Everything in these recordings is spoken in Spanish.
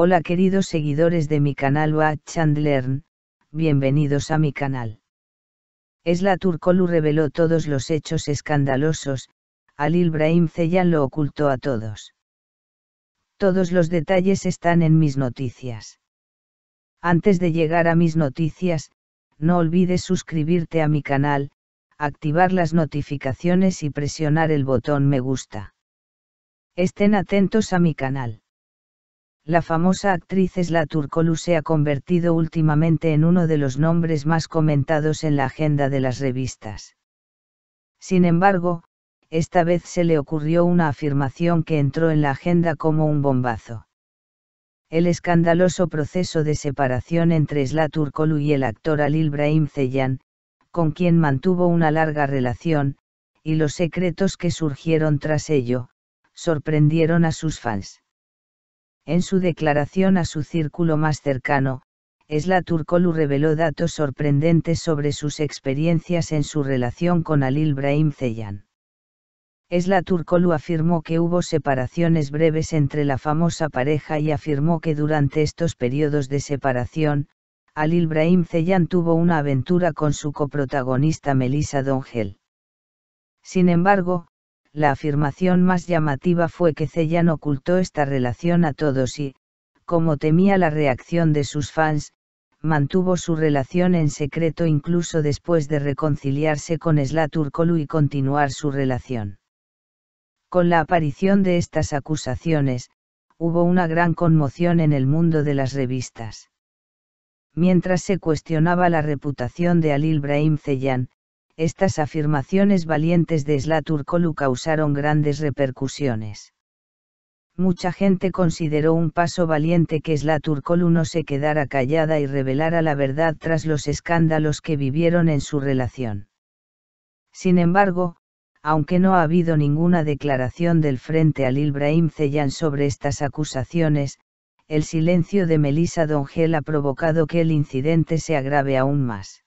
Hola queridos seguidores de mi canal Watch and bienvenidos a mi canal. Esla Turcolu reveló todos los hechos escandalosos, al Brahim Zeyan lo ocultó a todos. Todos los detalles están en mis noticias. Antes de llegar a mis noticias, no olvides suscribirte a mi canal, activar las notificaciones y presionar el botón me gusta. Estén atentos a mi canal la famosa actriz Esla Turkolu se ha convertido últimamente en uno de los nombres más comentados en la agenda de las revistas. Sin embargo, esta vez se le ocurrió una afirmación que entró en la agenda como un bombazo. El escandaloso proceso de separación entre Esla Turkolu y el actor Alil Brahim Zeyan, con quien mantuvo una larga relación, y los secretos que surgieron tras ello, sorprendieron a sus fans en su declaración a su círculo más cercano, Esla Turkolu reveló datos sorprendentes sobre sus experiencias en su relación con Alil ibrahim Zeyan. Esla Turkolu afirmó que hubo separaciones breves entre la famosa pareja y afirmó que durante estos periodos de separación, Alil ibrahim Zeyan tuvo una aventura con su coprotagonista Melissa Dongel. Sin embargo, la afirmación más llamativa fue que Zeyan ocultó esta relación a todos y, como temía la reacción de sus fans, mantuvo su relación en secreto incluso después de reconciliarse con Slaturkolu y continuar su relación. Con la aparición de estas acusaciones, hubo una gran conmoción en el mundo de las revistas. Mientras se cuestionaba la reputación de Al Ibrahim Zeyan, estas afirmaciones valientes de Slaturkolu causaron grandes repercusiones. Mucha gente consideró un paso valiente que Slaturkolu no se quedara callada y revelara la verdad tras los escándalos que vivieron en su relación. Sin embargo, aunque no ha habido ninguna declaración del frente al Ibrahim Zeyan sobre estas acusaciones, el silencio de Melissa Dongel ha provocado que el incidente se agrave aún más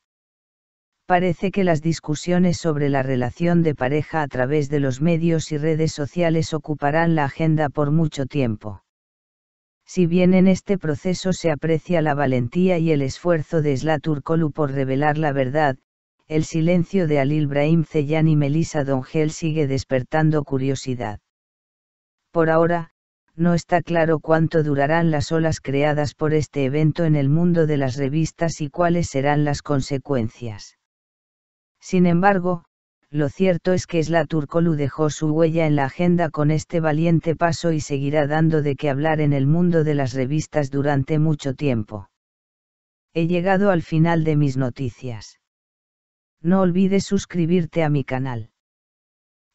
parece que las discusiones sobre la relación de pareja a través de los medios y redes sociales ocuparán la agenda por mucho tiempo. Si bien en este proceso se aprecia la valentía y el esfuerzo de Slaturkolu por revelar la verdad, el silencio de Alil Brahim Zeyan y Melissa Dongel sigue despertando curiosidad. Por ahora, no está claro cuánto durarán las olas creadas por este evento en el mundo de las revistas y cuáles serán las consecuencias. Sin embargo, lo cierto es que Sla Turkolu dejó su huella en la agenda con este valiente paso y seguirá dando de qué hablar en el mundo de las revistas durante mucho tiempo. He llegado al final de mis noticias. No olvides suscribirte a mi canal.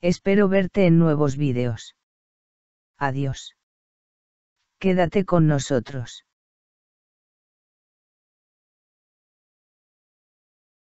Espero verte en nuevos vídeos. Adiós. Quédate con nosotros.